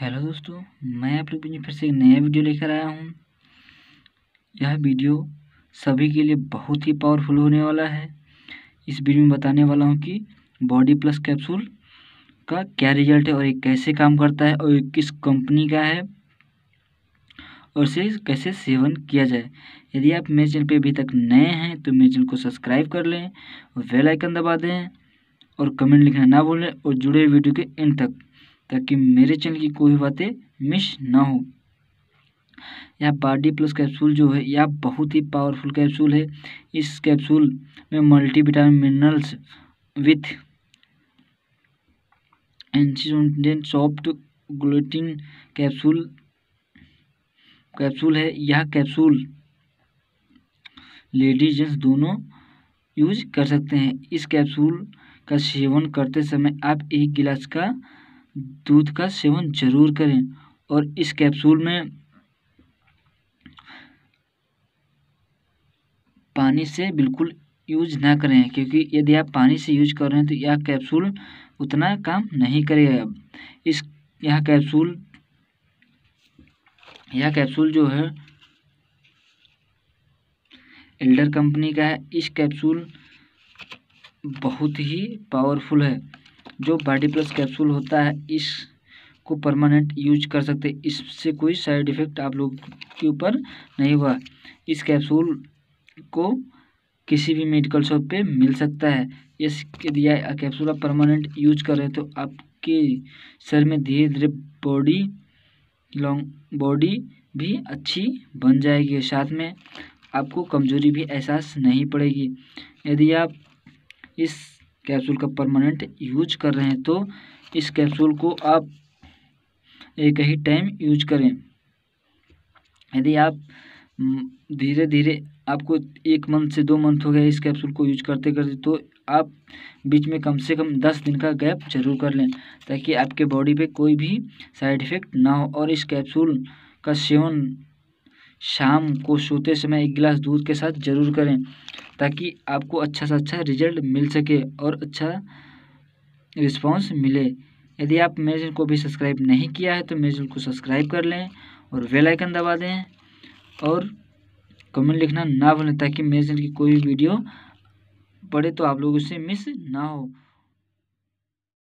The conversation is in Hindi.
हेलो दोस्तों मैं आप लोग फिर से एक नया वीडियो लेकर आया हूँ यह वीडियो सभी के लिए बहुत ही पावरफुल होने वाला है इस वीडियो में बताने वाला हूँ कि बॉडी प्लस कैप्सूल का क्या रिजल्ट है और ये कैसे काम करता है और ये किस कंपनी का है और इसे कैसे सेवन किया जाए यदि आप मेरे चैनल पर अभी तक नए हैं तो मेरे चैनल को सब्सक्राइब कर लें और वेलाइकन दबा दें और कमेंट लिखना ना भूलें और जुड़े वीडियो के एंड तक ताकि मेरे चैनल की कोई बातें मिस ना हो यह बाडी प्लस कैप्सूल जो है यह बहुत ही पावरफुल कैप्सूल है इस कैप्सूल में मल्टी विटामिन मिनरल्स विथ एंसीडेंट सॉफ्ट ग्लूटिन कैप्सूल कैप्सूल है यह कैप्सूल लेडीज जेंट्स दोनों यूज कर सकते हैं इस कैप्सूल का सेवन करते समय आप एक गिलास का दूध का सेवन जरूर करें और इस कैप्सूल में पानी से बिल्कुल यूज ना करें क्योंकि यदि आप पानी से यूज कर रहे हैं तो यह कैप्सूल उतना काम नहीं करेगा इस यह कैप्सूल यह कैप्सूल जो है एल्डर कंपनी का है इस कैप्सूल बहुत ही पावरफुल है जो बॉडी प्लस कैप्सूल होता है इसको परमानेंट यूज कर सकते हैं इससे कोई साइड इफ़ेक्ट आप लोग के ऊपर नहीं हुआ इस कैप्सूल को किसी भी मेडिकल शॉप पे मिल सकता है इसके दिया कैप्सूल आप परमानेंट यूज कर रहे हैं तो आपके शरीर में धीरे धीरे बॉडी लॉन्ग बॉडी भी अच्छी बन जाएगी साथ में आपको कमज़ोरी भी एहसास नहीं पड़ेगी यदि आप इस कैप्सूल का परमानेंट यूज कर रहे हैं तो इस कैप्सूल को आप एक ही टाइम यूज करें यदि आप हम्म, धीरे धीरे आपको एक मंथ से दो मंथ हो गया इस कैप्सूल को यूज करते करते तो आप बीच में कम से कम दस दिन का गैप जरूर कर लें ताकि आपके बॉडी पे कोई भी साइड इफ़ेक्ट ना हो और इस कैप्सूल का सेवन शाम को सोते समय एक गिलास दूध के साथ ज़रूर करें ताकि आपको अच्छा से अच्छा रिजल्ट मिल सके और अच्छा रिस्पॉन्स मिले यदि आप मेरे चैनल को भी सब्सक्राइब नहीं किया है तो मेरे चैनल को सब्सक्राइब कर लें और वेलाइकन आइकन दबा दें और कमेंट लिखना ना भूलें ताकि मेरे चैनल की कोई वीडियो पड़े तो आप लोग उसे मिस ना हो